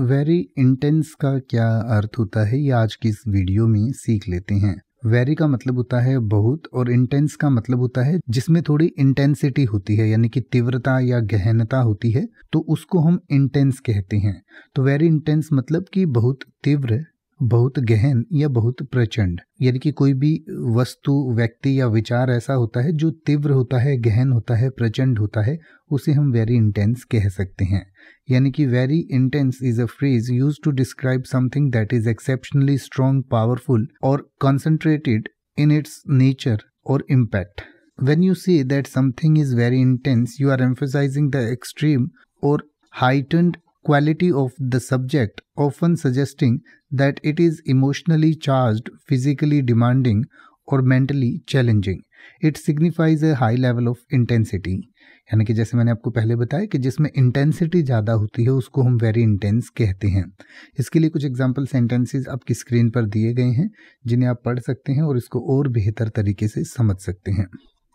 very intense का क्या अर्थ होता है ये आज की इस वीडियो में सीख लेते हैं वेरी का मतलब होता है बहुत और इंटेंस का मतलब होता है जिसमें थोड़ी इंटेंसिटी होती है यानी कि तीव्रता या गहनता होती है तो उसको हम इंटेंस कहते हैं तो वेरी इंटेंस मतलब कि बहुत तीव्र बहुत गहन या बहुत प्रचंड यानी कि कोई भी वस्तु व्यक्ति या विचार ऐसा होता है जो तीव्र होता है गहन होता है प्रचंड होता है उसे हम वेरी इंटेंस कह सकते हैं यानी कि very intense is a phrase use to describe something that is exceptionally strong powerful और कॉन्सेंट्रेटेड इन इट्स नेचर और impact when you see that something is very intense you are emphasizing the extreme और heightened quality of the subject, often suggesting that it is emotionally charged, physically demanding, और mentally challenging it signifies a high level of intensity यानी कि जैसे मैंने आपको पहले बताया कि जिसमें इंटेंसिटी ज़्यादा होती है उसको हम वेरी इंटेंस कहते हैं इसके लिए कुछ एग्जाम्पल सेंटेंसेज आपकी स्क्रीन पर दिए गए हैं जिन्हें आप पढ़ सकते हैं और इसको और बेहतर तरीके से समझ सकते हैं